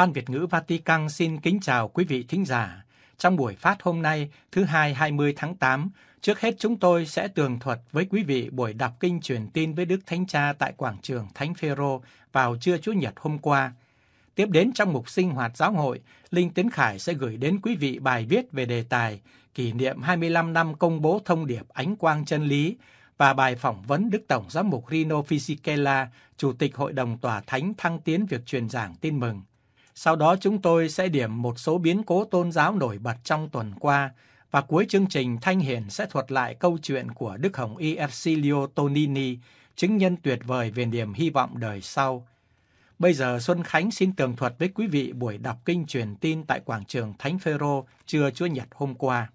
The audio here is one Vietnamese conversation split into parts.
Ban Việt ngữ Vatican xin kính chào quý vị thính giả. Trong buổi phát hôm nay, thứ hai 20 tháng 8, trước hết chúng tôi sẽ tường thuật với quý vị buổi đọc kinh truyền tin với Đức Thánh Cha tại quảng trường Thánh Phêrô vào trưa Chủ nhật hôm qua. Tiếp đến trong mục sinh hoạt giáo hội, Linh Tiến Khải sẽ gửi đến quý vị bài viết về đề tài kỷ niệm 25 năm công bố thông điệp ánh quang chân lý và bài phỏng vấn Đức Tổng Giám mục Rino Fisichella, Chủ tịch Hội đồng Tòa Thánh thăng tiến việc truyền giảng tin mừng. Sau đó chúng tôi sẽ điểm một số biến cố tôn giáo nổi bật trong tuần qua và cuối chương trình Thanh hiền sẽ thuật lại câu chuyện của Đức Hồng Y Ercilio Tonini, chứng nhân tuyệt vời về niềm hy vọng đời sau. Bây giờ Xuân Khánh xin tường thuật với quý vị buổi đọc kinh truyền tin tại quảng trường Thánh Phêrô trưa Chúa Nhật hôm qua.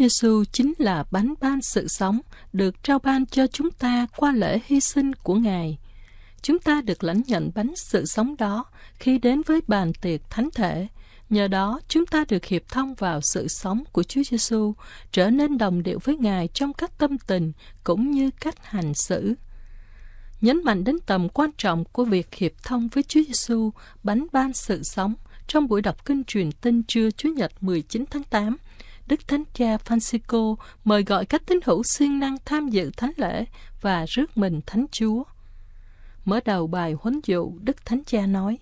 Giêsu chính là bánh ban sự sống được trao ban cho chúng ta qua lễ hy sinh của Ngài. Chúng ta được lãnh nhận bánh sự sống đó khi đến với bàn tiệc thánh thể. Nhờ đó, chúng ta được hiệp thông vào sự sống của Chúa Giêsu, trở nên đồng điệu với Ngài trong các tâm tình cũng như cách hành xử nhấn mạnh đến tầm quan trọng của việc hiệp thông với Chúa Giêsu, bánh ban sự sống trong buổi đọc kinh truyền tin trưa Chúa Nhật 19 tháng 8 Đức Thánh Cha Francisco mời gọi các tín hữu siêng năng tham dự thánh lễ và rước mình Thánh Chúa. Mở đầu bài huấn dụ, Đức Thánh Cha nói,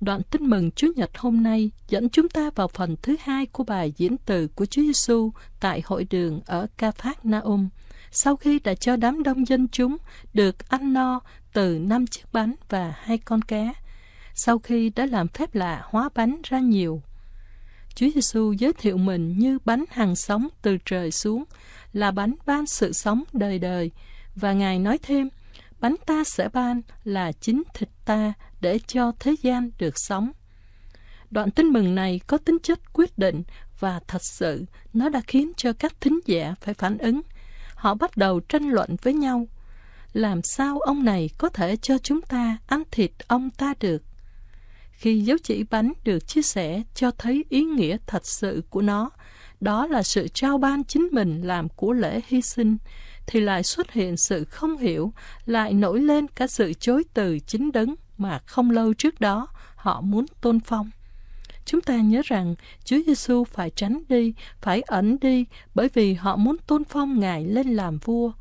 Đoạn tin mừng Chúa Nhật hôm nay dẫn chúng ta vào phần thứ hai của bài diễn từ của Chúa Giêsu tại hội đường ở Ca Phát Na Naum, sau khi đã cho đám đông dân chúng được ăn no từ năm chiếc bánh và hai con cá, sau khi đã làm phép lạ hóa bánh ra nhiều. Chúa Giêsu giới thiệu mình như bánh hàng sống từ trời xuống, là bánh ban sự sống đời đời. Và Ngài nói thêm, bánh ta sẽ ban là chính thịt ta để cho thế gian được sống. Đoạn tin mừng này có tính chất quyết định và thật sự nó đã khiến cho các thính giả phải phản ứng. Họ bắt đầu tranh luận với nhau. Làm sao ông này có thể cho chúng ta ăn thịt ông ta được? khi dấu chỉ bánh được chia sẻ cho thấy ý nghĩa thật sự của nó, đó là sự trao ban chính mình làm của lễ hy sinh, thì lại xuất hiện sự không hiểu, lại nổi lên cả sự chối từ chính đấng mà không lâu trước đó họ muốn tôn phong. Chúng ta nhớ rằng Chúa Giêsu phải tránh đi, phải ẩn đi bởi vì họ muốn tôn phong Ngài lên làm vua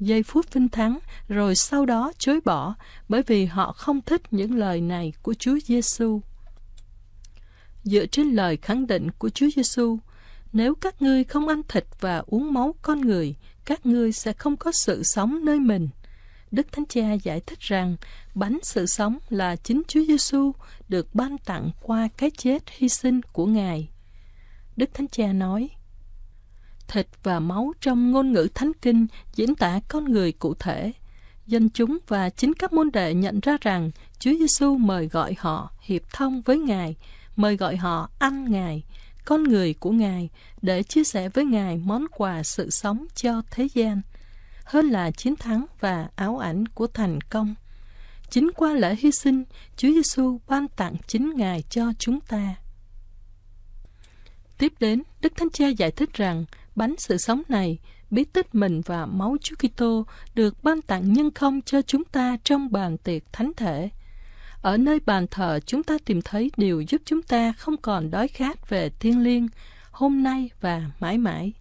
giây phút vinh thắng rồi sau đó chối bỏ bởi vì họ không thích những lời này của Chúa Giêsu. Dựa trên lời khẳng định của Chúa Giêsu, nếu các ngươi không ăn thịt và uống máu con người, các ngươi sẽ không có sự sống nơi mình. Đức Thánh Cha giải thích rằng bánh sự sống là chính Chúa Giêsu được ban tặng qua cái chết hy sinh của Ngài. Đức Thánh Cha nói: thịt và máu trong ngôn ngữ thánh kinh diễn tả con người cụ thể. Dân chúng và chính các môn đệ nhận ra rằng Chúa Giêsu mời gọi họ hiệp thông với Ngài, mời gọi họ ăn Ngài, con người của Ngài để chia sẻ với Ngài món quà sự sống cho thế gian, hơn là chiến thắng và áo ảnh của thành công. Chính qua lễ hy sinh, Chúa Giêsu ban tặng chính Ngài cho chúng ta. Tiếp đến, Đức Thánh Cha giải thích rằng bánh sự sống này, bí tích mình và máu Chúa Kitô được ban tặng nhân không cho chúng ta trong bàn tiệc thánh thể. Ở nơi bàn thờ chúng ta tìm thấy điều giúp chúng ta không còn đói khát về thiên liêng, hôm nay và mãi mãi.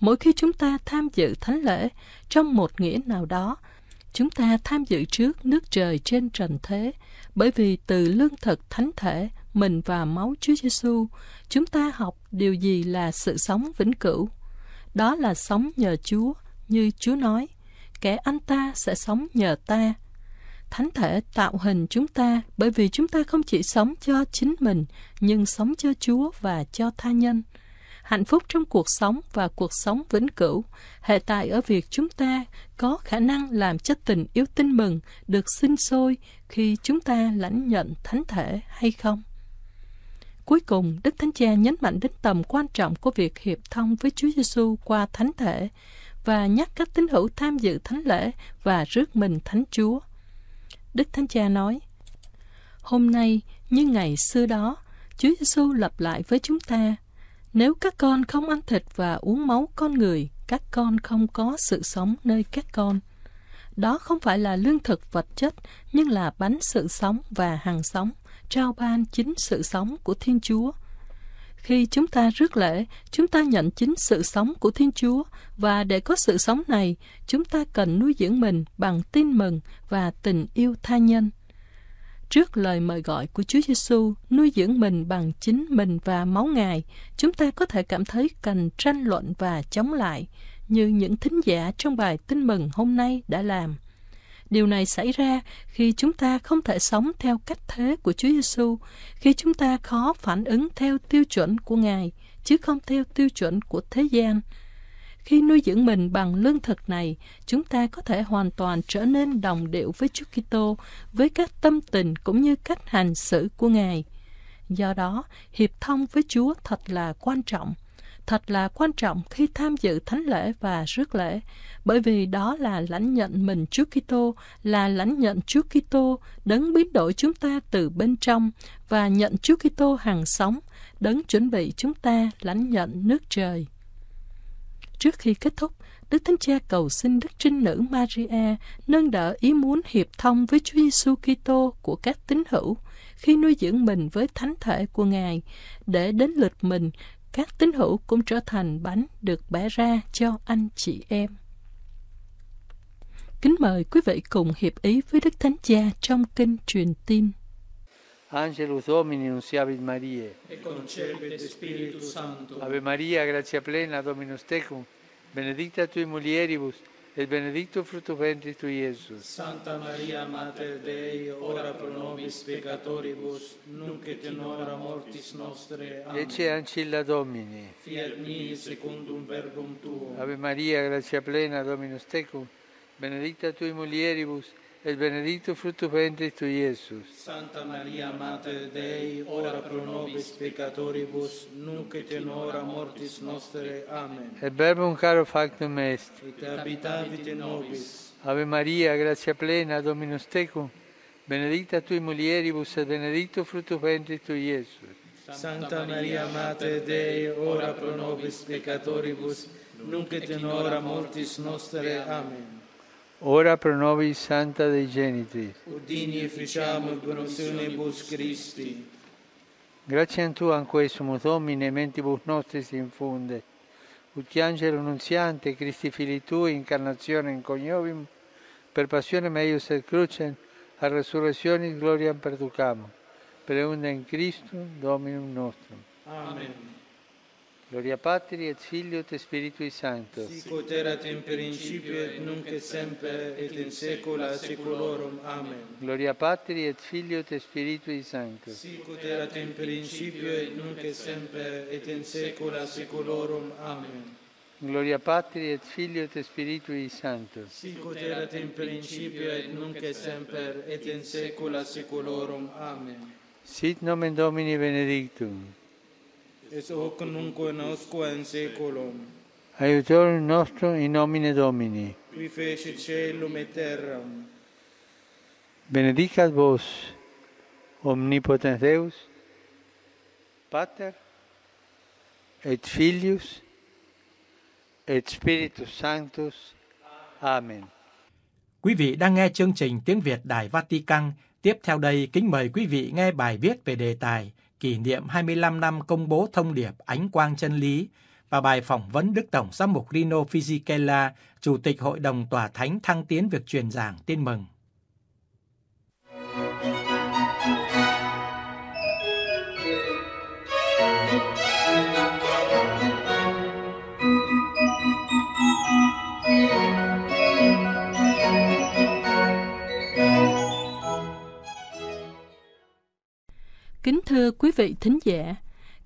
Mỗi khi chúng ta tham dự thánh lễ, trong một nghĩa nào đó, chúng ta tham dự trước nước trời trên trần thế, bởi vì từ lương thực thánh thể, mình và máu Chúa Giêsu, chúng ta học điều gì là sự sống vĩnh cửu đó là sống nhờ Chúa, như Chúa nói, kẻ anh ta sẽ sống nhờ ta. Thánh thể tạo hình chúng ta bởi vì chúng ta không chỉ sống cho chính mình, nhưng sống cho Chúa và cho tha nhân. Hạnh phúc trong cuộc sống và cuộc sống vĩnh cửu hệ tại ở việc chúng ta có khả năng làm cho tình yêu tin mừng được sinh sôi khi chúng ta lãnh nhận thánh thể hay không. Cuối cùng, Đức Thánh Cha nhấn mạnh đến tầm quan trọng của việc hiệp thông với Chúa Giêsu qua thánh thể và nhắc các tín hữu tham dự thánh lễ và rước mình thánh Chúa. Đức Thánh Cha nói: Hôm nay như ngày xưa đó, Chúa Giêsu lặp lại với chúng ta: Nếu các con không ăn thịt và uống máu con người, các con không có sự sống nơi các con. Đó không phải là lương thực vật chất, nhưng là bánh sự sống và hằng sống trao ban chính sự sống của Thiên Chúa. Khi chúng ta rước lễ, chúng ta nhận chính sự sống của Thiên Chúa và để có sự sống này, chúng ta cần nuôi dưỡng mình bằng tin mừng và tình yêu tha nhân. Trước lời mời gọi của Chúa Giêsu nuôi dưỡng mình bằng chính mình và máu Ngài, chúng ta có thể cảm thấy cần tranh luận và chống lại, như những thính giả trong bài tin mừng hôm nay đã làm Điều này xảy ra khi chúng ta không thể sống theo cách thế của Chúa Giêsu, khi chúng ta khó phản ứng theo tiêu chuẩn của Ngài chứ không theo tiêu chuẩn của thế gian. Khi nuôi dưỡng mình bằng lương thực này, chúng ta có thể hoàn toàn trở nên đồng điệu với Chúa Kitô, với các tâm tình cũng như cách hành xử của Ngài. Do đó, hiệp thông với Chúa thật là quan trọng thật là quan trọng khi tham dự thánh lễ và rước lễ, bởi vì đó là lãnh nhận mình Chúa Kitô, là lãnh nhận Chúa Kitô đấng biến đổi chúng ta từ bên trong và nhận Chúa Kitô hàng sống, đấng chuẩn bị chúng ta lãnh nhận nước trời. Trước khi kết thúc, Đức Thánh Cha cầu xin Đức Trinh Nữ Maria nâng đỡ ý muốn hiệp thông với Chúa Giêsu Kitô của các tín hữu khi nuôi dưỡng mình với thánh thể của Ngài để đến lượt mình các tín hữu cũng trở thành bánh được bẻ ra cho anh chị em. Kính mời quý vị cùng hiệp ý với Đức Thánh Cha trong kinh truyền tin. Angelus Domini nunciavit Mariae. E concepet Spiritus Sanctum. Ave Maria, gratia plena, Dominus tecum, benedicta tui mulieribus e benedetto frutto venti tu, Gesù. Santa Maria, Mater Dei, ora pro nobis peccatoribus, nunc et in hora mortis nostre. Amen. Ece ancilla Domini. Fiat mi secundum verbum tuo. Ave Maria, grazia plena, Dominus tecum, benedicta tui mulieribus, e benedetto frutto ventre tu, Gesù. Santa Maria, Mater Dei, ora pro nobis peccatoribus, nunc et in hora mortis nostre. Amen. E un caro factum est. Et abitavit in nobis. Ave Maria, grazia plena, Dominus tecum, benedicta tui mulieribus e benedetto frutto ventre tu, Gesù. Santa Maria, Mater Dei, ora pro nobis peccatoribus, nunc et in hora mortis nostre. Amen ora pro nobis Santa dei Genitri. Udini e facciamo ibrosionibus Christi. Grazie a Tu, anche sumus Domine, mentibus nostri si infonde. Uti angelo nunziante, Christi fili Tui, incarnazione in cognovim, per passione meius et crucem, a resurrezione gloriam perducamo. Preunda in Cristo, Dominum nostrum. Amen. Gloria Patri et Filio et Spiritui Sancto. Sicut erat in principio et nunc et semper et in saecula saeculorum. Amen. Gloria Patri et Filio et Spiritui Sancto. Sicut erat in principio et nunc et semper et in saecula saeculorum. Amen. Gloria Patri et Filio et Spiritui Sancto. Sicut erat in principio et nunc et semper et in saecula saeculorum. Amen. Sit nomen Domini benedictum. es hoc nunc nostra in seculum. Aiutore nostro in nomine Domini, qui fece cielum et terram. Benedicat vos, omnipotens Deus, Pater, et Filius, et Spiritus Sanctus. Amen. Quý vị đang nghe chương trình Tiếng Việt Đài Vatican. Tiếp theo đây, kính mời quý vị nghe bài viết về đề tài kỷ niệm 25 năm công bố thông điệp Ánh Quang Chân Lý và bài phỏng vấn Đức Tổng Giám mục Rino Fisichella, Chủ tịch Hội đồng Tòa Thánh thăng tiến việc truyền giảng tin mừng. Kính thưa quý vị thính giả,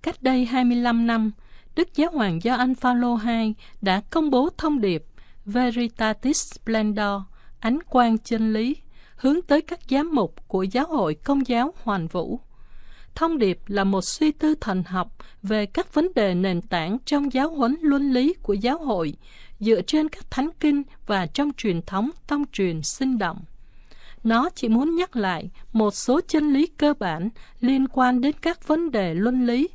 cách đây 25 năm, Đức Giáo hoàng Gioan Phaolô II đã công bố thông điệp Veritatis Splendor, ánh quang chân lý, hướng tới các giám mục của Giáo hội Công giáo Hoàn Vũ. Thông điệp là một suy tư thần học về các vấn đề nền tảng trong giáo huấn luân lý của giáo hội, dựa trên các thánh kinh và trong truyền thống tông truyền sinh động. Nó chỉ muốn nhắc lại một số chân lý cơ bản liên quan đến các vấn đề luân lý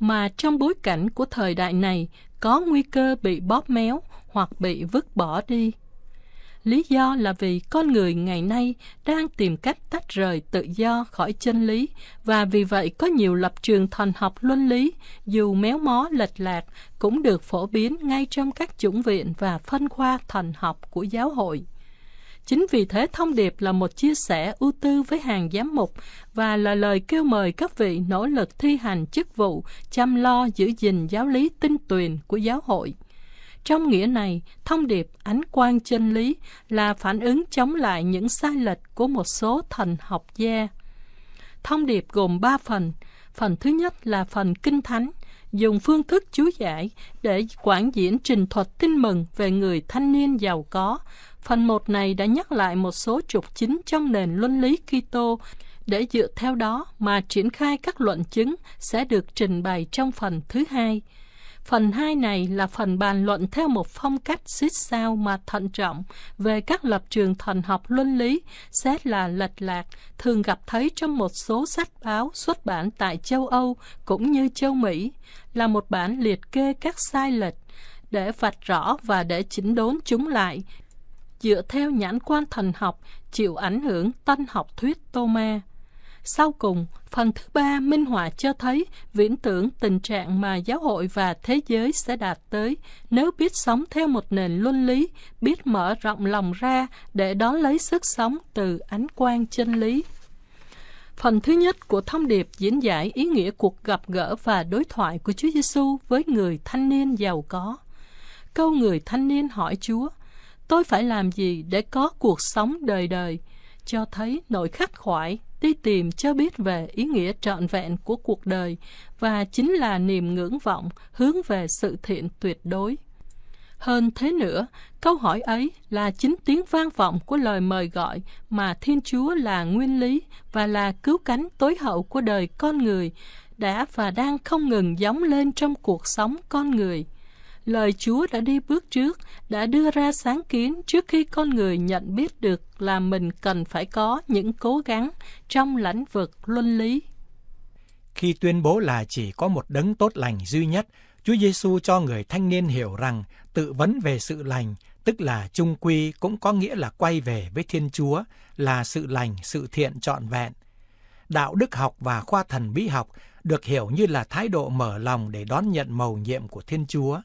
mà trong bối cảnh của thời đại này có nguy cơ bị bóp méo hoặc bị vứt bỏ đi. Lý do là vì con người ngày nay đang tìm cách tách rời tự do khỏi chân lý và vì vậy có nhiều lập trường thần học luân lý dù méo mó lệch lạc cũng được phổ biến ngay trong các chủng viện và phân khoa thần học của giáo hội. Chính vì thế thông điệp là một chia sẻ ưu tư với hàng giám mục và là lời kêu mời các vị nỗ lực thi hành chức vụ, chăm lo giữ gìn giáo lý tinh tuyền của giáo hội. Trong nghĩa này, thông điệp ánh quang chân lý là phản ứng chống lại những sai lệch của một số thần học gia. Thông điệp gồm ba phần. Phần thứ nhất là phần kinh thánh, dùng phương thức chú giải để quảng diễn trình thuật tin mừng về người thanh niên giàu có, Phần 1 này đã nhắc lại một số trục chính trong nền luân lý Kitô để dựa theo đó mà triển khai các luận chứng sẽ được trình bày trong phần thứ hai. Phần 2 này là phần bàn luận theo một phong cách xích sao mà thận trọng về các lập trường thần học luân lý xét là lệch lạc, thường gặp thấy trong một số sách báo xuất bản tại châu Âu cũng như châu Mỹ, là một bản liệt kê các sai lệch để vạch rõ và để chỉnh đốn chúng lại dựa theo nhãn quan thần học chịu ảnh hưởng tân học thuyết Thomas. Sau cùng, phần thứ ba minh họa cho thấy viễn tưởng tình trạng mà giáo hội và thế giới sẽ đạt tới nếu biết sống theo một nền luân lý, biết mở rộng lòng ra để đón lấy sức sống từ ánh quang chân lý. Phần thứ nhất của thông điệp diễn giải ý nghĩa cuộc gặp gỡ và đối thoại của Chúa Giêsu với người thanh niên giàu có. Câu người thanh niên hỏi Chúa, tôi phải làm gì để có cuộc sống đời đời, cho thấy nỗi khắc khoải, đi tìm cho biết về ý nghĩa trọn vẹn của cuộc đời và chính là niềm ngưỡng vọng hướng về sự thiện tuyệt đối. Hơn thế nữa, câu hỏi ấy là chính tiếng vang vọng của lời mời gọi mà Thiên Chúa là nguyên lý và là cứu cánh tối hậu của đời con người, đã và đang không ngừng gióng lên trong cuộc sống con người lời Chúa đã đi bước trước, đã đưa ra sáng kiến trước khi con người nhận biết được là mình cần phải có những cố gắng trong lãnh vực luân lý. Khi tuyên bố là chỉ có một đấng tốt lành duy nhất, Chúa Giêsu cho người thanh niên hiểu rằng tự vấn về sự lành, tức là trung quy cũng có nghĩa là quay về với Thiên Chúa, là sự lành, sự thiện trọn vẹn. Đạo đức học và khoa thần bí học được hiểu như là thái độ mở lòng để đón nhận mầu nhiệm của Thiên Chúa.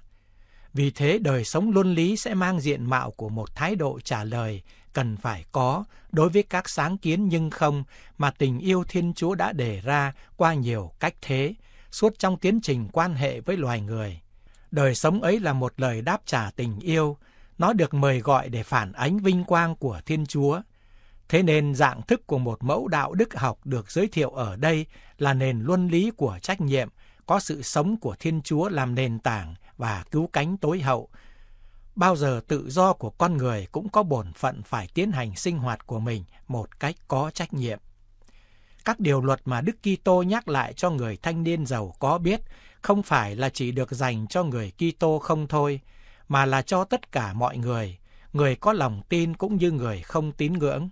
Vì thế đời sống luân lý sẽ mang diện mạo của một thái độ trả lời cần phải có đối với các sáng kiến nhưng không mà tình yêu Thiên Chúa đã đề ra qua nhiều cách thế suốt trong tiến trình quan hệ với loài người. Đời sống ấy là một lời đáp trả tình yêu, nó được mời gọi để phản ánh vinh quang của Thiên Chúa. Thế nên dạng thức của một mẫu đạo đức học được giới thiệu ở đây là nền luân lý của trách nhiệm, có sự sống của Thiên Chúa làm nền tảng và cứu cánh tối hậu. Bao giờ tự do của con người cũng có bổn phận phải tiến hành sinh hoạt của mình một cách có trách nhiệm. Các điều luật mà Đức Kitô nhắc lại cho người thanh niên giàu có biết không phải là chỉ được dành cho người Kitô không thôi, mà là cho tất cả mọi người, người có lòng tin cũng như người không tín ngưỡng.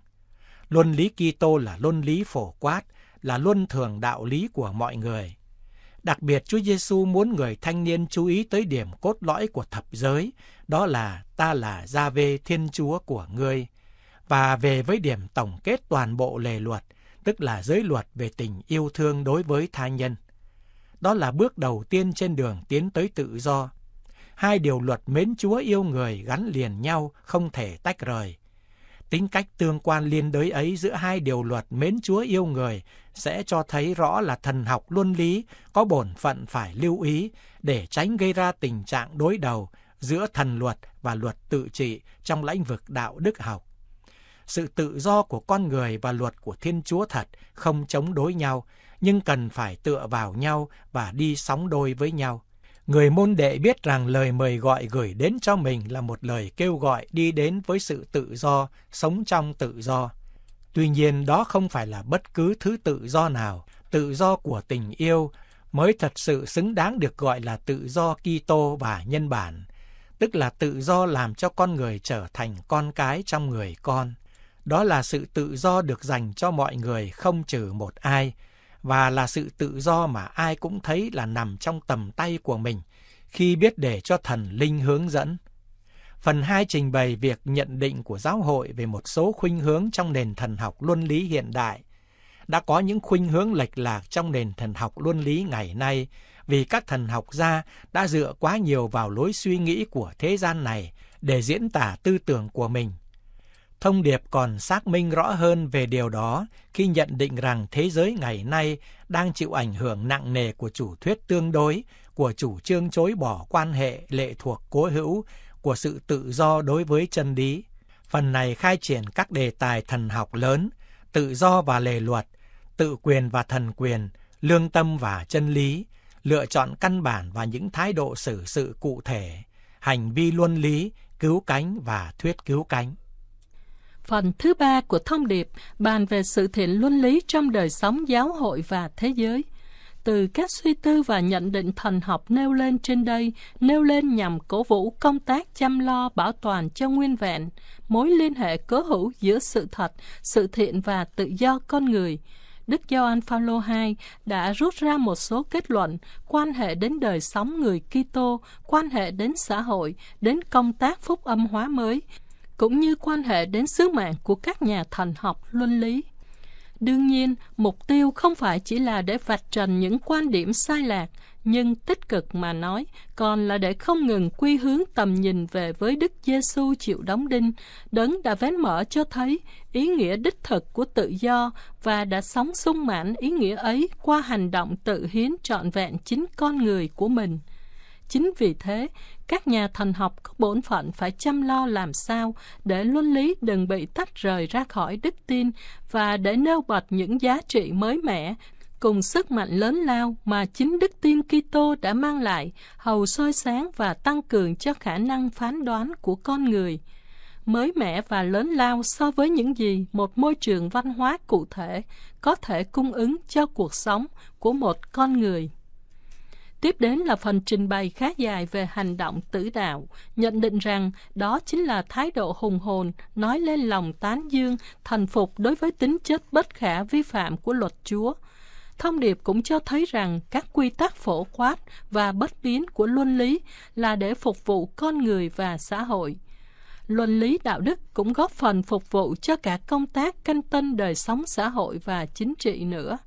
Luân lý Kitô là luân lý phổ quát, là luân thường đạo lý của mọi người. Đặc biệt Chúa Giêsu muốn người thanh niên chú ý tới điểm cốt lõi của thập giới, đó là ta là gia vê thiên chúa của ngươi. Và về với điểm tổng kết toàn bộ lề luật, tức là giới luật về tình yêu thương đối với tha nhân. Đó là bước đầu tiên trên đường tiến tới tự do. Hai điều luật mến Chúa yêu người gắn liền nhau, không thể tách rời. Tính cách tương quan liên đới ấy giữa hai điều luật mến Chúa yêu người sẽ cho thấy rõ là thần học luân lý có bổn phận phải lưu ý để tránh gây ra tình trạng đối đầu giữa thần luật và luật tự trị trong lĩnh vực đạo đức học. Sự tự do của con người và luật của Thiên Chúa thật không chống đối nhau, nhưng cần phải tựa vào nhau và đi sóng đôi với nhau. Người môn đệ biết rằng lời mời gọi gửi đến cho mình là một lời kêu gọi đi đến với sự tự do, sống trong tự do. Tuy nhiên đó không phải là bất cứ thứ tự do nào, tự do của tình yêu mới thật sự xứng đáng được gọi là tự do Kitô và nhân bản, tức là tự do làm cho con người trở thành con cái trong người con. Đó là sự tự do được dành cho mọi người không trừ một ai, và là sự tự do mà ai cũng thấy là nằm trong tầm tay của mình khi biết để cho thần linh hướng dẫn. Phần 2 trình bày việc nhận định của giáo hội về một số khuynh hướng trong nền thần học luân lý hiện đại. Đã có những khuynh hướng lệch lạc trong nền thần học luân lý ngày nay vì các thần học gia đã dựa quá nhiều vào lối suy nghĩ của thế gian này để diễn tả tư tưởng của mình Thông điệp còn xác minh rõ hơn về điều đó khi nhận định rằng thế giới ngày nay đang chịu ảnh hưởng nặng nề của chủ thuyết tương đối, của chủ trương chối bỏ quan hệ lệ thuộc cố hữu, của sự tự do đối với chân lý. Phần này khai triển các đề tài thần học lớn, tự do và lề luật, tự quyền và thần quyền, lương tâm và chân lý, lựa chọn căn bản và những thái độ xử sự cụ thể, hành vi luân lý, cứu cánh và thuyết cứu cánh. Phần thứ ba của thông điệp bàn về sự thiện luân lý trong đời sống giáo hội và thế giới. Từ các suy tư và nhận định thần học nêu lên trên đây, nêu lên nhằm cổ vũ công tác chăm lo bảo toàn cho nguyên vẹn, mối liên hệ cố hữu giữa sự thật, sự thiện và tự do con người. Đức Gioan Phaolô II đã rút ra một số kết luận quan hệ đến đời sống người Kitô, quan hệ đến xã hội, đến công tác phúc âm hóa mới, cũng như quan hệ đến sứ mạng của các nhà thần học luân lý. Đương nhiên, mục tiêu không phải chỉ là để vạch trần những quan điểm sai lạc, nhưng tích cực mà nói, còn là để không ngừng quy hướng tầm nhìn về với Đức Giêsu chịu đóng đinh, đấng đã vén mở cho thấy ý nghĩa đích thực của tự do và đã sống sung mãn ý nghĩa ấy qua hành động tự hiến trọn vẹn chính con người của mình. Chính vì thế, các nhà thần học có bổn phận phải chăm lo làm sao để luân lý đừng bị tách rời ra khỏi đức tin và để nêu bật những giá trị mới mẻ cùng sức mạnh lớn lao mà chính đức tin Kitô đã mang lại, hầu soi sáng và tăng cường cho khả năng phán đoán của con người. Mới mẻ và lớn lao so với những gì một môi trường văn hóa cụ thể có thể cung ứng cho cuộc sống của một con người. Tiếp đến là phần trình bày khá dài về hành động tử đạo, nhận định rằng đó chính là thái độ hùng hồn, nói lên lòng tán dương, thành phục đối với tính chất bất khả vi phạm của luật Chúa. Thông điệp cũng cho thấy rằng các quy tắc phổ quát và bất biến của luân lý là để phục vụ con người và xã hội luân lý đạo đức cũng góp phần phục vụ cho cả công tác canh tân đời sống xã hội và chính trị nữa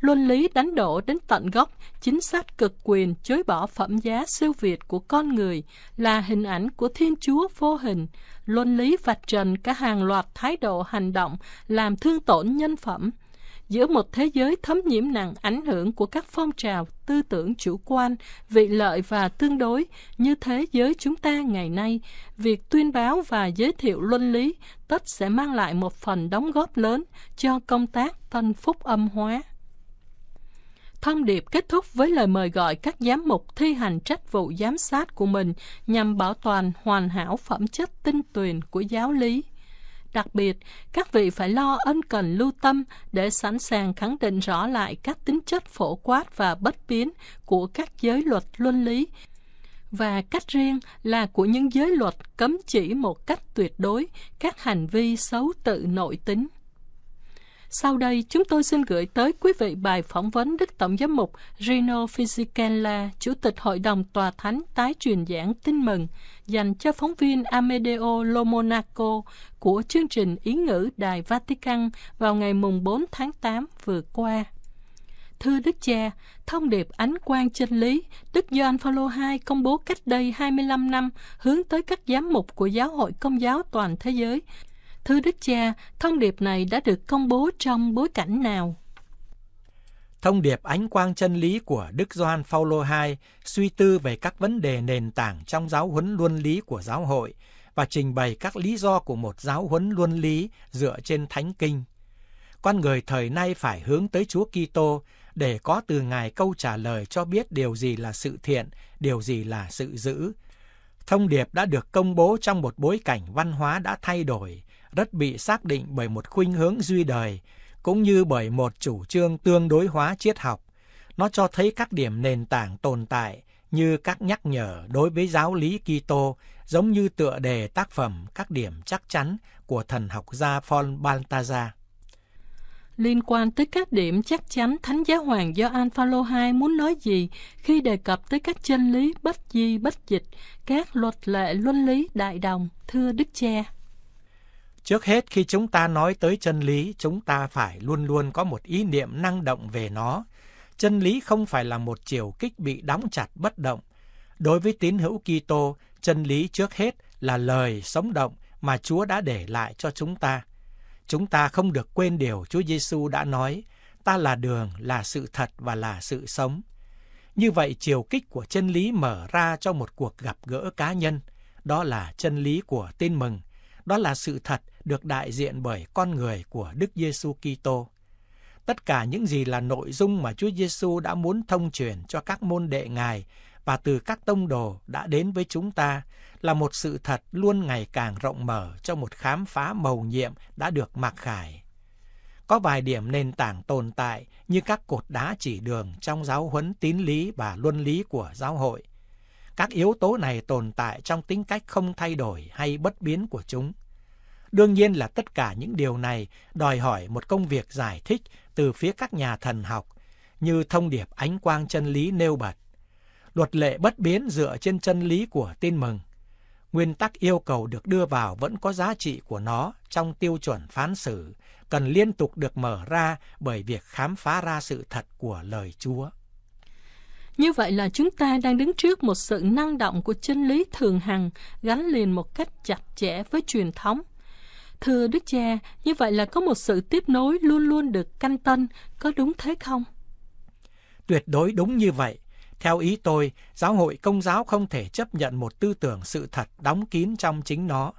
luân lý đánh đổ đến tận gốc chính sách cực quyền chối bỏ phẩm giá siêu việt của con người là hình ảnh của Thiên Chúa vô hình, luân lý vạch trần cả hàng loạt thái độ hành động làm thương tổn nhân phẩm. Giữa một thế giới thấm nhiễm nặng ảnh hưởng của các phong trào tư tưởng chủ quan, vị lợi và tương đối như thế giới chúng ta ngày nay, việc tuyên báo và giới thiệu luân lý tất sẽ mang lại một phần đóng góp lớn cho công tác thanh phúc âm hóa. Thông điệp kết thúc với lời mời gọi các giám mục thi hành trách vụ giám sát của mình nhằm bảo toàn hoàn hảo phẩm chất tinh tuyền của giáo lý. Đặc biệt, các vị phải lo ân cần lưu tâm để sẵn sàng khẳng định rõ lại các tính chất phổ quát và bất biến của các giới luật luân lý và cách riêng là của những giới luật cấm chỉ một cách tuyệt đối các hành vi xấu tự nội tính. Sau đây, chúng tôi xin gửi tới quý vị bài phỏng vấn Đức Tổng giám mục Rino Fisichella, Chủ tịch Hội đồng Tòa Thánh tái truyền giảng tin mừng, dành cho phóng viên Amedeo Lomonaco của chương trình Ý ngữ Đài Vatican vào ngày mùng 4 tháng 8 vừa qua. Thưa Đức Cha, thông điệp ánh quang chân lý, Đức Gioan Phaolô II công bố cách đây 25 năm hướng tới các giám mục của giáo hội công giáo toàn thế giới – Thưa Đức Cha, thông điệp này đã được công bố trong bối cảnh nào? Thông điệp ánh quang chân lý của Đức Gioan Phaolô II suy tư về các vấn đề nền tảng trong giáo huấn luân lý của giáo hội và trình bày các lý do của một giáo huấn luân lý dựa trên thánh kinh. Con người thời nay phải hướng tới Chúa Kitô để có từ Ngài câu trả lời cho biết điều gì là sự thiện, điều gì là sự dữ. Thông điệp đã được công bố trong một bối cảnh văn hóa đã thay đổi, rất bị xác định bởi một khuynh hướng duy đời, cũng như bởi một chủ trương tương đối hóa triết học. Nó cho thấy các điểm nền tảng tồn tại như các nhắc nhở đối với giáo lý Kitô, giống như tựa đề tác phẩm Các điểm chắc chắn của thần học gia Paul Baltazar. Liên quan tới các điểm chắc chắn Thánh Giáo Hoàng do Alpha Phaolô II muốn nói gì khi đề cập tới các chân lý bất di bất dịch, các luật lệ luân lý đại đồng, thưa Đức Cha? Trước hết khi chúng ta nói tới chân lý, chúng ta phải luôn luôn có một ý niệm năng động về nó. Chân lý không phải là một chiều kích bị đóng chặt bất động. Đối với tín hữu Kitô, chân lý trước hết là lời sống động mà Chúa đã để lại cho chúng ta. Chúng ta không được quên điều Chúa Giêsu đã nói, ta là đường, là sự thật và là sự sống. Như vậy chiều kích của chân lý mở ra cho một cuộc gặp gỡ cá nhân, đó là chân lý của tin mừng đó là sự thật được đại diện bởi con người của Đức Giêsu Kitô. Tất cả những gì là nội dung mà Chúa Giêsu đã muốn thông truyền cho các môn đệ Ngài và từ các tông đồ đã đến với chúng ta là một sự thật luôn ngày càng rộng mở cho một khám phá mầu nhiệm đã được mặc khải. Có vài điểm nền tảng tồn tại như các cột đá chỉ đường trong giáo huấn tín lý và luân lý của giáo hội, các yếu tố này tồn tại trong tính cách không thay đổi hay bất biến của chúng. Đương nhiên là tất cả những điều này đòi hỏi một công việc giải thích từ phía các nhà thần học, như thông điệp ánh quang chân lý nêu bật. Luật lệ bất biến dựa trên chân lý của tin mừng. Nguyên tắc yêu cầu được đưa vào vẫn có giá trị của nó trong tiêu chuẩn phán xử, cần liên tục được mở ra bởi việc khám phá ra sự thật của lời Chúa. Như vậy là chúng ta đang đứng trước một sự năng động của chân lý thường hằng gắn liền một cách chặt chẽ với truyền thống. Thưa Đức Cha, như vậy là có một sự tiếp nối luôn luôn được canh tân, có đúng thế không? Tuyệt đối đúng như vậy. Theo ý tôi, giáo hội công giáo không thể chấp nhận một tư tưởng sự thật đóng kín trong chính nó.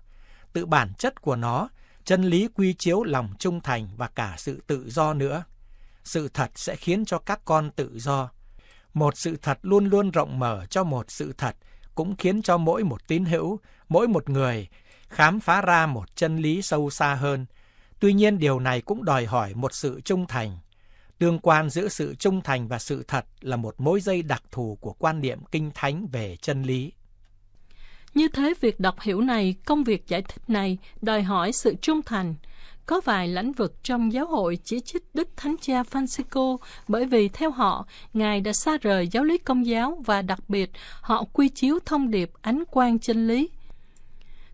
Tự bản chất của nó, chân lý quy chiếu lòng trung thành và cả sự tự do nữa. Sự thật sẽ khiến cho các con tự do một sự thật luôn luôn rộng mở cho một sự thật cũng khiến cho mỗi một tín hữu, mỗi một người khám phá ra một chân lý sâu xa hơn. Tuy nhiên điều này cũng đòi hỏi một sự trung thành. Tương quan giữa sự trung thành và sự thật là một mối dây đặc thù của quan niệm kinh thánh về chân lý. Như thế việc đọc hiểu này, công việc giải thích này đòi hỏi sự trung thành, có vài lãnh vực trong giáo hội chỉ trích Đức Thánh Cha Francisco bởi vì theo họ, Ngài đã xa rời giáo lý công giáo và đặc biệt họ quy chiếu thông điệp ánh quang chân lý.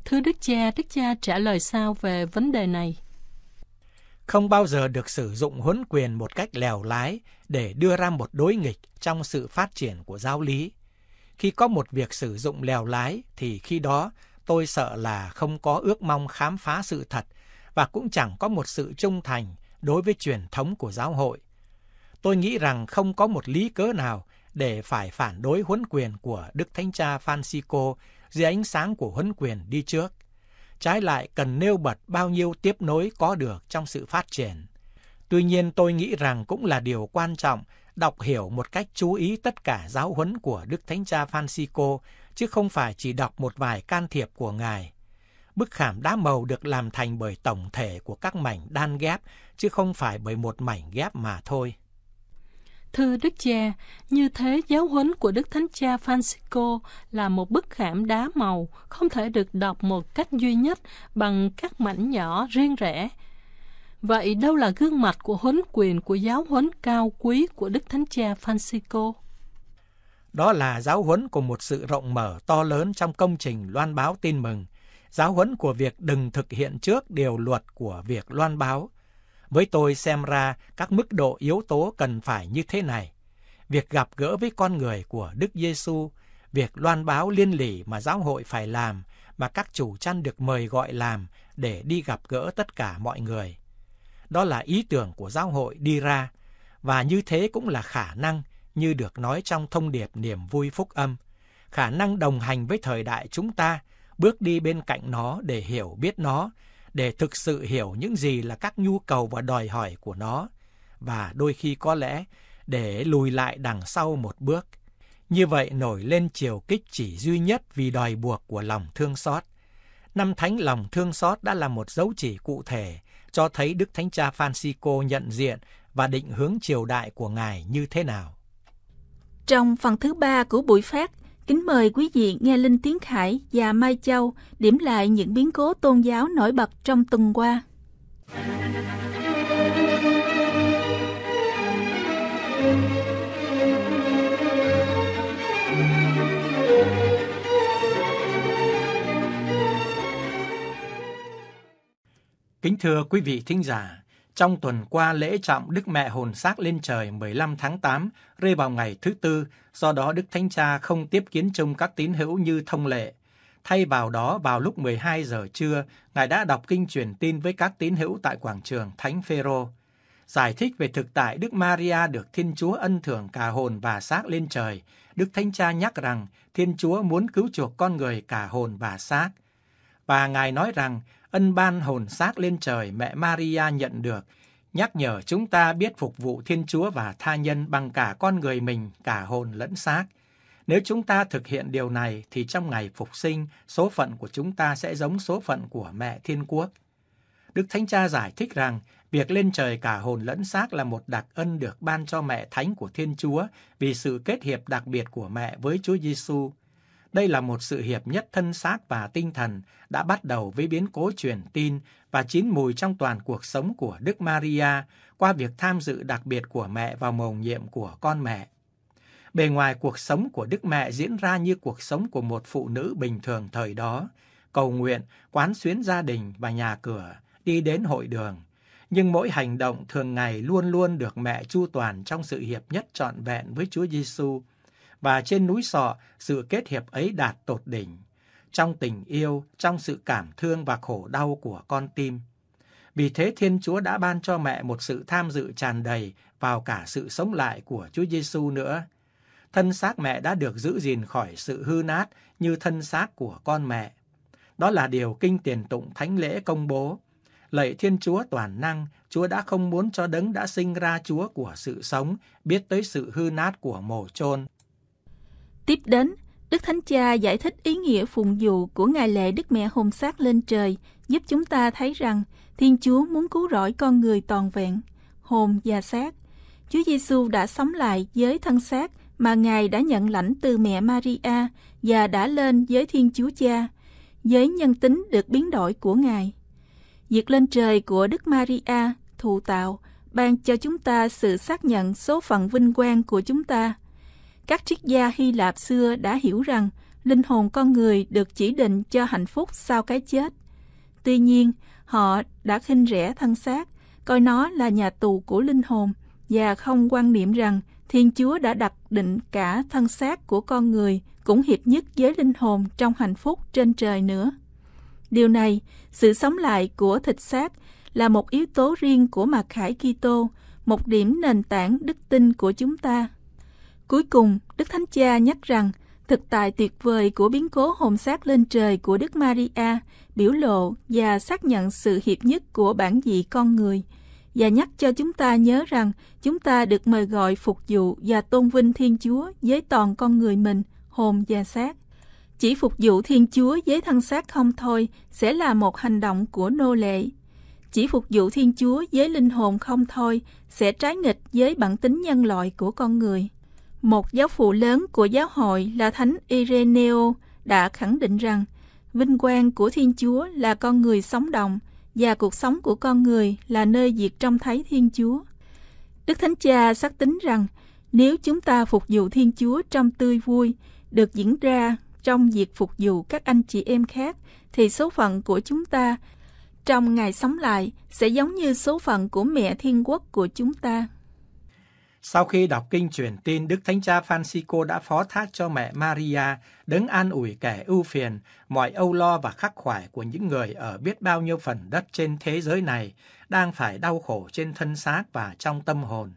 Thưa Đức Cha, Đức Cha trả lời sao về vấn đề này? Không bao giờ được sử dụng huấn quyền một cách lèo lái để đưa ra một đối nghịch trong sự phát triển của giáo lý. Khi có một việc sử dụng lèo lái thì khi đó tôi sợ là không có ước mong khám phá sự thật và cũng chẳng có một sự trung thành đối với truyền thống của giáo hội. Tôi nghĩ rằng không có một lý cớ nào để phải phản đối huấn quyền của Đức Thánh Cha Francisco dưới ánh sáng của huấn quyền đi trước. Trái lại cần nêu bật bao nhiêu tiếp nối có được trong sự phát triển. Tuy nhiên tôi nghĩ rằng cũng là điều quan trọng đọc hiểu một cách chú ý tất cả giáo huấn của Đức Thánh Cha Francisco chứ không phải chỉ đọc một vài can thiệp của Ngài. Bức khảm đá màu được làm thành bởi tổng thể của các mảnh đan ghép, chứ không phải bởi một mảnh ghép mà thôi. Thưa Đức Cha, như thế giáo huấn của Đức Thánh Cha Francisco là một bức khảm đá màu, không thể được đọc một cách duy nhất bằng các mảnh nhỏ riêng rẽ. Vậy đâu là gương mặt của huấn quyền của giáo huấn cao quý của Đức Thánh Cha Francisco? Đó là giáo huấn của một sự rộng mở to lớn trong công trình loan báo tin mừng – giáo huấn của việc đừng thực hiện trước điều luật của việc loan báo. Với tôi xem ra các mức độ yếu tố cần phải như thế này. Việc gặp gỡ với con người của Đức Giêsu, việc loan báo liên lỉ mà giáo hội phải làm mà các chủ chăn được mời gọi làm để đi gặp gỡ tất cả mọi người. Đó là ý tưởng của giáo hội đi ra và như thế cũng là khả năng như được nói trong thông điệp niềm vui phúc âm, khả năng đồng hành với thời đại chúng ta bước đi bên cạnh nó để hiểu biết nó, để thực sự hiểu những gì là các nhu cầu và đòi hỏi của nó, và đôi khi có lẽ để lùi lại đằng sau một bước. Như vậy nổi lên chiều kích chỉ duy nhất vì đòi buộc của lòng thương xót. Năm Thánh lòng thương xót đã là một dấu chỉ cụ thể cho thấy Đức Thánh Cha Francisco nhận diện và định hướng triều đại của Ngài như thế nào. Trong phần thứ ba của buổi phát, Kính mời quý vị nghe Linh Tiến Khải và Mai Châu điểm lại những biến cố tôn giáo nổi bật trong tuần qua. Kính thưa quý vị thính giả, trong tuần qua, lễ trọng Đức Mẹ Hồn Xác lên trời 15 tháng 8 rơi vào ngày thứ Tư, do đó Đức Thánh Cha không tiếp kiến chung các tín hữu như thông lệ. Thay vào đó, vào lúc 12 giờ trưa, Ngài đã đọc kinh truyền tin với các tín hữu tại quảng trường Thánh Phêrô. Giải thích về thực tại Đức Maria được Thiên Chúa ân thưởng cả hồn và xác lên trời, Đức Thánh Cha nhắc rằng Thiên Chúa muốn cứu chuộc con người cả hồn và xác – và Ngài nói rằng ân ban hồn xác lên trời mẹ Maria nhận được, nhắc nhở chúng ta biết phục vụ Thiên Chúa và tha nhân bằng cả con người mình, cả hồn lẫn xác. Nếu chúng ta thực hiện điều này thì trong ngày phục sinh, số phận của chúng ta sẽ giống số phận của mẹ Thiên Quốc. Đức Thánh Cha giải thích rằng việc lên trời cả hồn lẫn xác là một đặc ân được ban cho mẹ thánh của Thiên Chúa vì sự kết hiệp đặc biệt của mẹ với Chúa Giêsu. xu đây là một sự hiệp nhất thân xác và tinh thần đã bắt đầu với biến cố truyền tin và chín mùi trong toàn cuộc sống của Đức Maria qua việc tham dự đặc biệt của mẹ vào mầu nhiệm của con mẹ. Bề ngoài cuộc sống của Đức Mẹ diễn ra như cuộc sống của một phụ nữ bình thường thời đó, cầu nguyện, quán xuyến gia đình và nhà cửa, đi đến hội đường. Nhưng mỗi hành động thường ngày luôn luôn được mẹ chu toàn trong sự hiệp nhất trọn vẹn với Chúa Giêsu. xu và trên núi sọ, sự kết hiệp ấy đạt tột đỉnh. Trong tình yêu, trong sự cảm thương và khổ đau của con tim. Vì thế Thiên Chúa đã ban cho mẹ một sự tham dự tràn đầy vào cả sự sống lại của Chúa Giêsu nữa. Thân xác mẹ đã được giữ gìn khỏi sự hư nát như thân xác của con mẹ. Đó là điều kinh tiền tụng thánh lễ công bố. Lạy Thiên Chúa toàn năng, Chúa đã không muốn cho đấng đã sinh ra Chúa của sự sống biết tới sự hư nát của mồ chôn. Tiếp đến, Đức Thánh Cha giải thích ý nghĩa phụng dù của ngài lễ Đức Mẹ Hồn xác lên trời, giúp chúng ta thấy rằng Thiên Chúa muốn cứu rỗi con người toàn vẹn, hồn và xác. Chúa Giêsu đã sống lại với thân xác mà Ngài đã nhận lãnh từ mẹ Maria và đã lên với Thiên Chúa Cha, với nhân tính được biến đổi của Ngài. Việc lên trời của Đức Maria, thụ tạo, ban cho chúng ta sự xác nhận số phận vinh quang của chúng ta – các triết gia Hy Lạp xưa đã hiểu rằng linh hồn con người được chỉ định cho hạnh phúc sau cái chết. Tuy nhiên, họ đã khinh rẻ thân xác, coi nó là nhà tù của linh hồn và không quan niệm rằng Thiên Chúa đã đặt định cả thân xác của con người cũng hiệp nhất với linh hồn trong hạnh phúc trên trời nữa. Điều này, sự sống lại của thịt xác là một yếu tố riêng của mặt khải Kitô, một điểm nền tảng đức tin của chúng ta. Cuối cùng, Đức Thánh Cha nhắc rằng thực tại tuyệt vời của biến cố hồn xác lên trời của Đức Maria biểu lộ và xác nhận sự hiệp nhất của bản dị con người và nhắc cho chúng ta nhớ rằng chúng ta được mời gọi phục vụ và tôn vinh Thiên Chúa với toàn con người mình, hồn và xác. Chỉ phục vụ Thiên Chúa với thân xác không thôi sẽ là một hành động của nô lệ. Chỉ phục vụ Thiên Chúa với linh hồn không thôi sẽ trái nghịch với bản tính nhân loại của con người một giáo phụ lớn của giáo hội là Thánh Ireneo đã khẳng định rằng vinh quang của Thiên Chúa là con người sống động và cuộc sống của con người là nơi diệt trong thấy Thiên Chúa. Đức Thánh Cha xác tính rằng nếu chúng ta phục vụ Thiên Chúa trong tươi vui được diễn ra trong việc phục vụ các anh chị em khác thì số phận của chúng ta trong ngày sống lại sẽ giống như số phận của mẹ thiên quốc của chúng ta. Sau khi đọc kinh truyền tin, Đức Thánh Cha Francisco đã phó thác cho mẹ Maria đứng an ủi kẻ ưu phiền, mọi âu lo và khắc khoải của những người ở biết bao nhiêu phần đất trên thế giới này đang phải đau khổ trên thân xác và trong tâm hồn.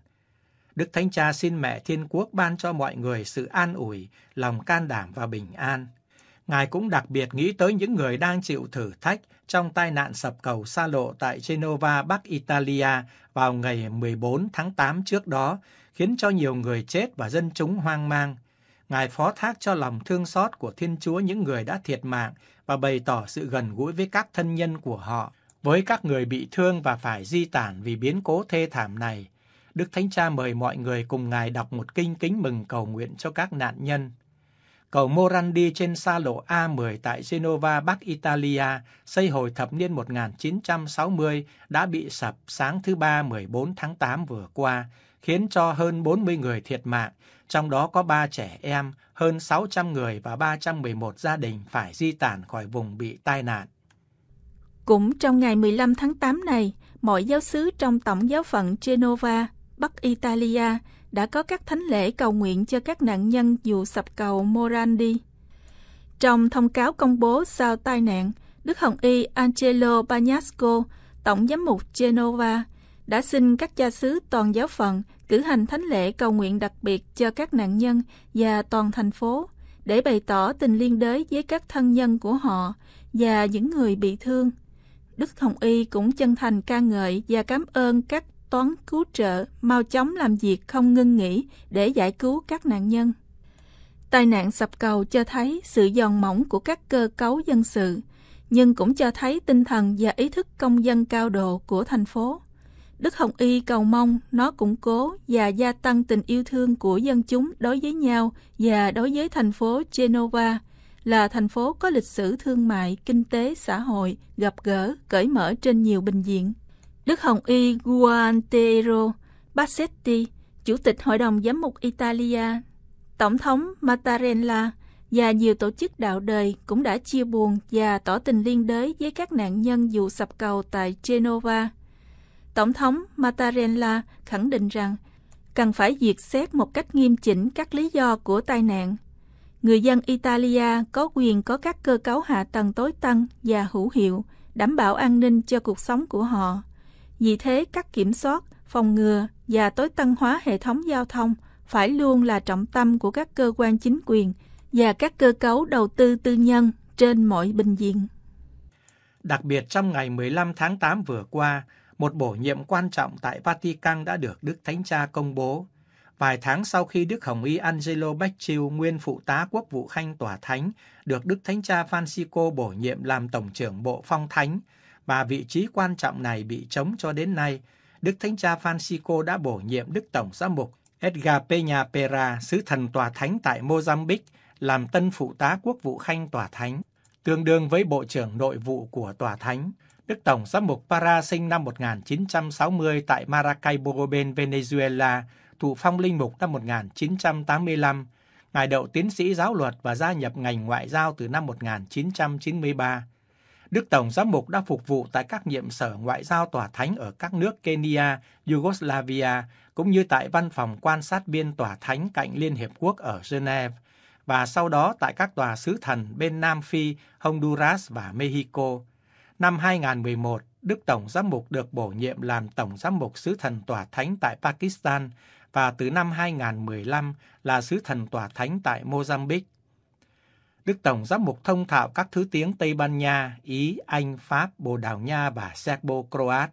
Đức Thánh Cha xin mẹ Thiên Quốc ban cho mọi người sự an ủi, lòng can đảm và bình an. Ngài cũng đặc biệt nghĩ tới những người đang chịu thử thách trong tai nạn sập cầu xa lộ tại Genova, Bắc Italia vào ngày 14 tháng 8 trước đó khiến cho nhiều người chết và dân chúng hoang mang. Ngài phó thác cho lòng thương xót của Thiên Chúa những người đã thiệt mạng và bày tỏ sự gần gũi với các thân nhân của họ, với các người bị thương và phải di tản vì biến cố thê thảm này. Đức Thánh Cha mời mọi người cùng Ngài đọc một kinh kính mừng cầu nguyện cho các nạn nhân. Cầu Morandi trên xa lộ A10 tại Genova, Bắc Italia, xây hồi thập niên 1960 đã bị sập sáng thứ Ba 14 tháng 8 vừa qua, khiến cho hơn 40 người thiệt mạng, trong đó có 3 trẻ em, hơn 600 người và 311 gia đình phải di tản khỏi vùng bị tai nạn. Cũng trong ngày 15 tháng 8 này, mọi giáo sứ trong tổng giáo phận Genova, Bắc Italia đã có các thánh lễ cầu nguyện cho các nạn nhân vụ sập cầu Morandi. Trong thông cáo công bố sau tai nạn, Đức Hồng Y Angelo Bagnasco, Tổng giám mục Genova, đã xin các cha xứ toàn giáo phận cử hành thánh lễ cầu nguyện đặc biệt cho các nạn nhân và toàn thành phố để bày tỏ tình liên đới với các thân nhân của họ và những người bị thương. Đức Hồng Y cũng chân thành ca ngợi và cảm ơn các toán cứu trợ mau chóng làm việc không ngưng nghỉ để giải cứu các nạn nhân. Tai nạn sập cầu cho thấy sự giòn mỏng của các cơ cấu dân sự, nhưng cũng cho thấy tinh thần và ý thức công dân cao độ của thành phố. Đức Hồng Y cầu mong nó củng cố và gia tăng tình yêu thương của dân chúng đối với nhau và đối với thành phố Genova là thành phố có lịch sử thương mại, kinh tế, xã hội gặp gỡ, cởi mở trên nhiều bình diện. Đức Hồng Y Guantero Bassetti, Chủ tịch Hội đồng Giám mục Italia, Tổng thống Mattarella và nhiều tổ chức đạo đời cũng đã chia buồn và tỏ tình liên đới với các nạn nhân vụ sập cầu tại Genova – Tổng thống Mattarella khẳng định rằng cần phải diệt xét một cách nghiêm chỉnh các lý do của tai nạn. Người dân Italia có quyền có các cơ cấu hạ tầng tối tân và hữu hiệu, đảm bảo an ninh cho cuộc sống của họ. Vì thế, các kiểm soát, phòng ngừa và tối tân hóa hệ thống giao thông phải luôn là trọng tâm của các cơ quan chính quyền và các cơ cấu đầu tư tư nhân trên mọi bình diện. Đặc biệt trong ngày 15 tháng 8 vừa qua, một bổ nhiệm quan trọng tại Vatican đã được Đức Thánh Cha công bố. Vài tháng sau khi Đức Hồng Y Angelo Becciu, nguyên phụ tá quốc vụ khanh tòa thánh, được Đức Thánh Cha Francisco bổ nhiệm làm Tổng trưởng Bộ Phong Thánh, và vị trí quan trọng này bị trống cho đến nay, Đức Thánh Cha Francisco đã bổ nhiệm Đức Tổng giám mục Edgar Peña Pera, sứ thần tòa thánh tại Mozambique, làm tân phụ tá quốc vụ khanh tòa thánh, tương đương với Bộ trưởng Nội vụ của tòa thánh. Đức Tổng giám mục Para sinh năm 1960 tại Maracaibo, bên Venezuela, thụ phong linh mục năm 1985. Ngài đậu tiến sĩ giáo luật và gia nhập ngành ngoại giao từ năm 1993. Đức Tổng giám mục đã phục vụ tại các nhiệm sở ngoại giao tòa thánh ở các nước Kenya, Yugoslavia, cũng như tại văn phòng quan sát viên tòa thánh cạnh Liên Hiệp Quốc ở Geneva, và sau đó tại các tòa sứ thần bên Nam Phi, Honduras và Mexico. Năm 2011, Đức Tổng Giám mục được bổ nhiệm làm Tổng Giám mục Sứ thần Tòa Thánh tại Pakistan và từ năm 2015 là Sứ thần Tòa Thánh tại Mozambique. Đức Tổng Giám mục thông thạo các thứ tiếng Tây Ban Nha, Ý, Anh, Pháp, Bồ Đào Nha và Serbo-Croat.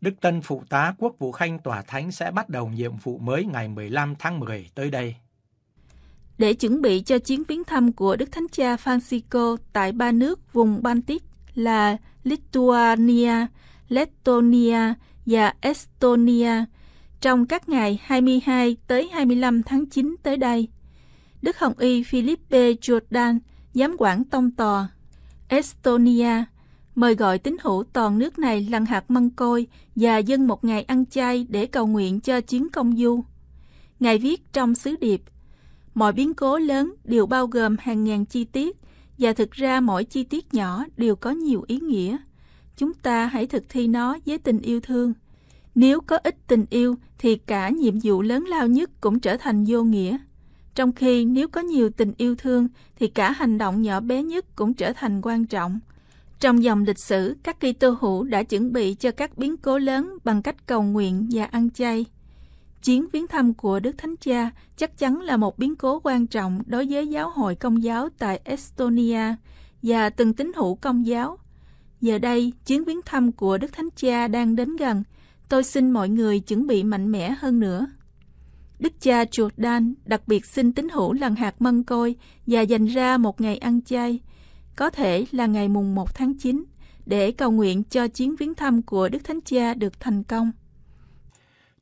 Đức Tân Phụ tá Quốc vụ Khanh Tòa Thánh sẽ bắt đầu nhiệm vụ mới ngày 15 tháng 10 tới đây. Để chuẩn bị cho chuyến viếng thăm của Đức Thánh Cha Francisco tại ba nước vùng Baltic, là Lithuania, Letonia và Estonia trong các ngày 22 tới 25 tháng 9 tới đây. Đức Hồng Y Philippe Jordan, giám quản tông tòa Estonia, mời gọi tín hữu toàn nước này lăn hạt măng côi và dân một ngày ăn chay để cầu nguyện cho chiến công du. Ngài viết trong sứ điệp, mọi biến cố lớn đều bao gồm hàng ngàn chi tiết – và thực ra mỗi chi tiết nhỏ đều có nhiều ý nghĩa. Chúng ta hãy thực thi nó với tình yêu thương. Nếu có ít tình yêu thì cả nhiệm vụ lớn lao nhất cũng trở thành vô nghĩa. Trong khi nếu có nhiều tình yêu thương thì cả hành động nhỏ bé nhất cũng trở thành quan trọng. Trong dòng lịch sử, các Kitô hữu đã chuẩn bị cho các biến cố lớn bằng cách cầu nguyện và ăn chay. Chuyến viếng thăm của Đức Thánh Cha chắc chắn là một biến cố quan trọng đối với giáo hội công giáo tại Estonia và từng tín hữu công giáo. Giờ đây, chuyến viếng thăm của Đức Thánh Cha đang đến gần. Tôi xin mọi người chuẩn bị mạnh mẽ hơn nữa. Đức cha Jordan đặc biệt xin tín hữu lần hạt mân côi và dành ra một ngày ăn chay, có thể là ngày mùng 1 tháng 9, để cầu nguyện cho chuyến viếng thăm của Đức Thánh Cha được thành công.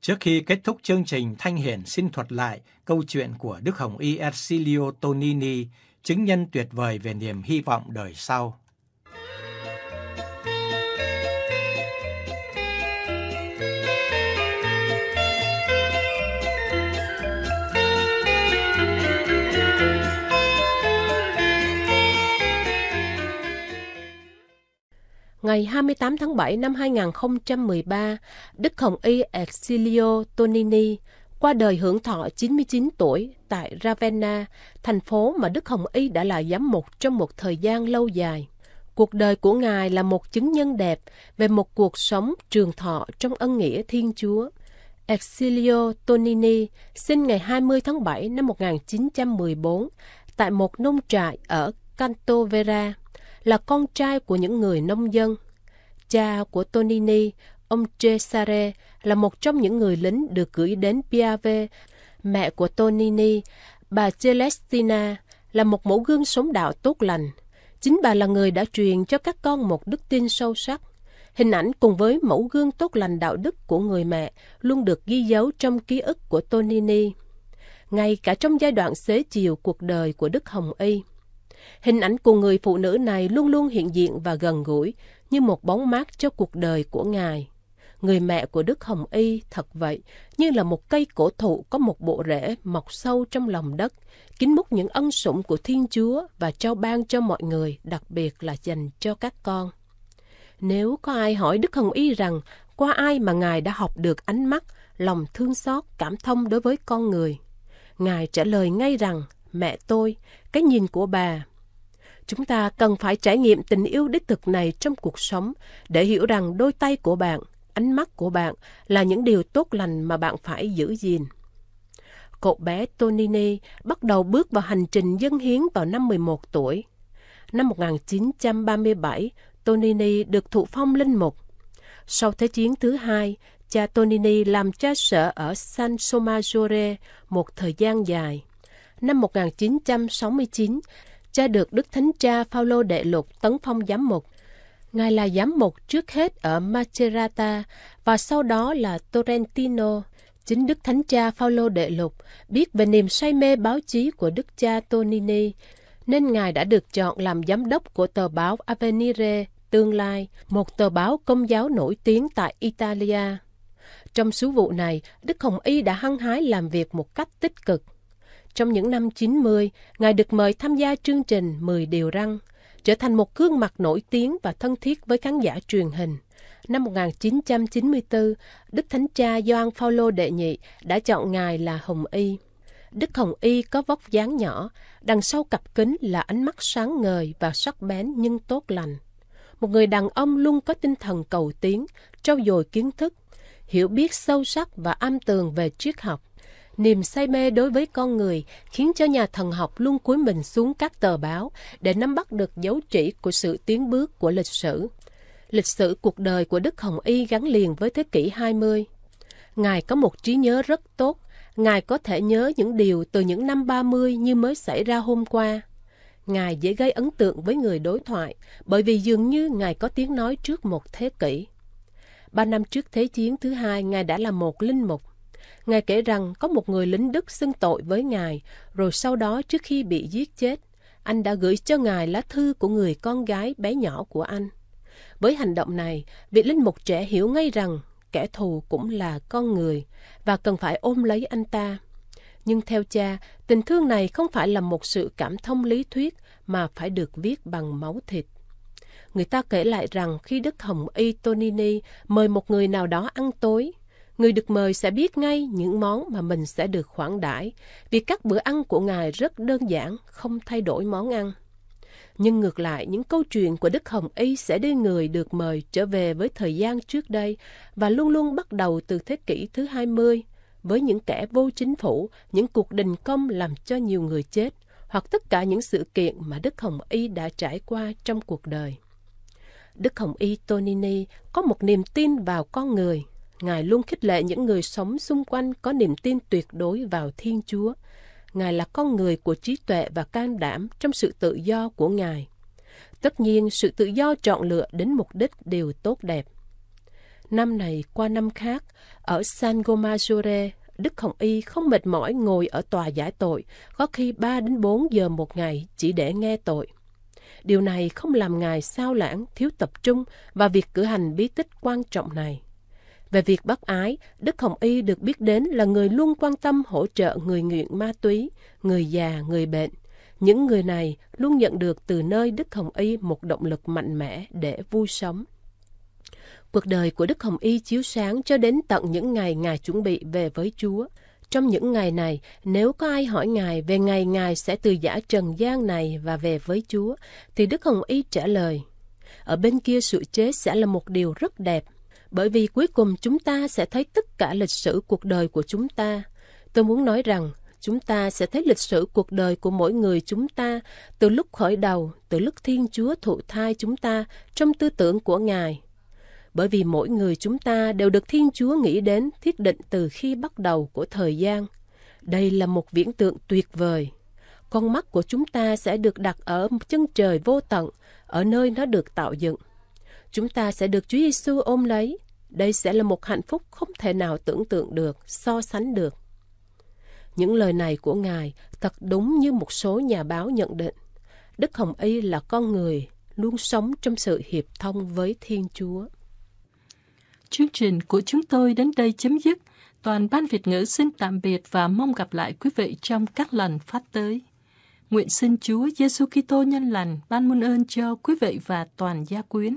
Trước khi kết thúc chương trình, Thanh Hiển xin thuật lại câu chuyện của Đức Hồng Y Ersilio Tonini, chứng nhân tuyệt vời về niềm hy vọng đời sau. ngày 28 tháng 7 năm 2013, Đức Hồng Y Exilio Tonini qua đời hưởng thọ 99 tuổi tại Ravenna, thành phố mà Đức Hồng Y đã là giám mục trong một thời gian lâu dài. Cuộc đời của Ngài là một chứng nhân đẹp về một cuộc sống trường thọ trong ân nghĩa Thiên Chúa. Exilio Tonini sinh ngày 20 tháng 7 năm 1914 tại một nông trại ở Cantovera là con trai của những người nông dân. Cha của Tonini, ông Cesare, là một trong những người lính được gửi đến Piave. Mẹ của Tonini, bà Celestina, là một mẫu gương sống đạo tốt lành. Chính bà là người đã truyền cho các con một đức tin sâu sắc. Hình ảnh cùng với mẫu gương tốt lành đạo đức của người mẹ luôn được ghi dấu trong ký ức của Tonini, ngay cả trong giai đoạn xế chiều cuộc đời của Đức Hồng Y. Hình ảnh của người phụ nữ này luôn luôn hiện diện và gần gũi, như một bóng mát cho cuộc đời của Ngài. Người mẹ của Đức Hồng Y thật vậy, như là một cây cổ thụ có một bộ rễ mọc sâu trong lòng đất, kín múc những ân sủng của Thiên Chúa và trao ban cho mọi người, đặc biệt là dành cho các con. Nếu có ai hỏi Đức Hồng Y rằng qua ai mà Ngài đã học được ánh mắt, lòng thương xót, cảm thông đối với con người, Ngài trả lời ngay rằng, mẹ tôi, cái nhìn của bà, chúng ta cần phải trải nghiệm tình yêu đích thực này trong cuộc sống để hiểu rằng đôi tay của bạn ánh mắt của bạn là những điều tốt lành mà bạn phải giữ gìn cậu bé Tonini bắt đầu bước vào hành trình dân hiến vào năm 11 tuổi. Năm 1937, Tonini được thụ phong linh mục. Sau Thế chiến thứ hai, cha Tonini làm cha sở ở San Somaggiore một thời gian dài. Năm 1969, cha được Đức Thánh Cha Phaolô Đệ Lục tấn phong giám mục. Ngài là giám mục trước hết ở Macerata và sau đó là Torrentino. Chính Đức Thánh Cha Phaolô Đệ Lục biết về niềm say mê báo chí của Đức Cha Tonini, nên Ngài đã được chọn làm giám đốc của tờ báo Avvenire Tương Lai, một tờ báo công giáo nổi tiếng tại Italia. Trong số vụ này, Đức Hồng Y đã hăng hái làm việc một cách tích cực – trong những năm 90, Ngài được mời tham gia chương trình 10 Điều Răng, trở thành một gương mặt nổi tiếng và thân thiết với khán giả truyền hình. Năm 1994, Đức Thánh Cha Gioan Phaolô đệ nhị đã chọn Ngài là Hồng Y. Đức Hồng Y có vóc dáng nhỏ, đằng sau cặp kính là ánh mắt sáng ngời và sắc bén nhưng tốt lành. Một người đàn ông luôn có tinh thần cầu tiến, trau dồi kiến thức, hiểu biết sâu sắc và am tường về triết học niềm say mê đối với con người khiến cho nhà thần học luôn cúi mình xuống các tờ báo để nắm bắt được dấu chỉ của sự tiến bước của lịch sử. Lịch sử cuộc đời của Đức Hồng Y gắn liền với thế kỷ 20. Ngài có một trí nhớ rất tốt, Ngài có thể nhớ những điều từ những năm 30 như mới xảy ra hôm qua. Ngài dễ gây ấn tượng với người đối thoại bởi vì dường như Ngài có tiếng nói trước một thế kỷ. Ba năm trước Thế chiến thứ hai, Ngài đã là một linh mục Ngài kể rằng có một người lính Đức xưng tội với Ngài, rồi sau đó trước khi bị giết chết, anh đã gửi cho Ngài lá thư của người con gái bé nhỏ của anh. Với hành động này, vị linh mục trẻ hiểu ngay rằng kẻ thù cũng là con người và cần phải ôm lấy anh ta. Nhưng theo cha, tình thương này không phải là một sự cảm thông lý thuyết mà phải được viết bằng máu thịt. Người ta kể lại rằng khi Đức Hồng Y Tonini mời một người nào đó ăn tối, người được mời sẽ biết ngay những món mà mình sẽ được khoản đãi vì các bữa ăn của ngài rất đơn giản không thay đổi món ăn nhưng ngược lại những câu chuyện của đức hồng y sẽ đưa người được mời trở về với thời gian trước đây và luôn luôn bắt đầu từ thế kỷ thứ 20 với những kẻ vô chính phủ, những cuộc đình công làm cho nhiều người chết hoặc tất cả những sự kiện mà Đức Hồng Y đã trải qua trong cuộc đời. Đức Hồng Y Tonini có một niềm tin vào con người, Ngài luôn khích lệ những người sống xung quanh có niềm tin tuyệt đối vào Thiên Chúa. Ngài là con người của trí tuệ và can đảm trong sự tự do của Ngài. Tất nhiên, sự tự do chọn lựa đến mục đích đều tốt đẹp. Năm này qua năm khác, ở San Gomajore, Đức Hồng Y không mệt mỏi ngồi ở tòa giải tội, có khi 3 đến 4 giờ một ngày chỉ để nghe tội. Điều này không làm Ngài sao lãng, thiếu tập trung và việc cử hành bí tích quan trọng này. Về việc bác ái, Đức Hồng Y được biết đến là người luôn quan tâm hỗ trợ người nghiện ma túy, người già, người bệnh. Những người này luôn nhận được từ nơi Đức Hồng Y một động lực mạnh mẽ để vui sống. Cuộc đời của Đức Hồng Y chiếu sáng cho đến tận những ngày Ngài chuẩn bị về với Chúa. Trong những ngày này, nếu có ai hỏi Ngài về ngày Ngài sẽ từ giả trần gian này và về với Chúa, thì Đức Hồng Y trả lời, ở bên kia sự chết sẽ là một điều rất đẹp bởi vì cuối cùng chúng ta sẽ thấy tất cả lịch sử cuộc đời của chúng ta. Tôi muốn nói rằng, chúng ta sẽ thấy lịch sử cuộc đời của mỗi người chúng ta từ lúc khởi đầu, từ lúc Thiên Chúa thụ thai chúng ta trong tư tưởng của Ngài. Bởi vì mỗi người chúng ta đều được Thiên Chúa nghĩ đến thiết định từ khi bắt đầu của thời gian. Đây là một viễn tượng tuyệt vời. Con mắt của chúng ta sẽ được đặt ở chân trời vô tận, ở nơi nó được tạo dựng chúng ta sẽ được Chúa Giêsu ôm lấy. Đây sẽ là một hạnh phúc không thể nào tưởng tượng được, so sánh được. Những lời này của Ngài thật đúng như một số nhà báo nhận định. Đức Hồng Y là con người luôn sống trong sự hiệp thông với Thiên Chúa. Chương trình của chúng tôi đến đây chấm dứt. Toàn ban Việt ngữ xin tạm biệt và mong gặp lại quý vị trong các lần phát tới. Nguyện xin Chúa Giêsu Kitô nhân lành ban muôn ơn cho quý vị và toàn gia quyến.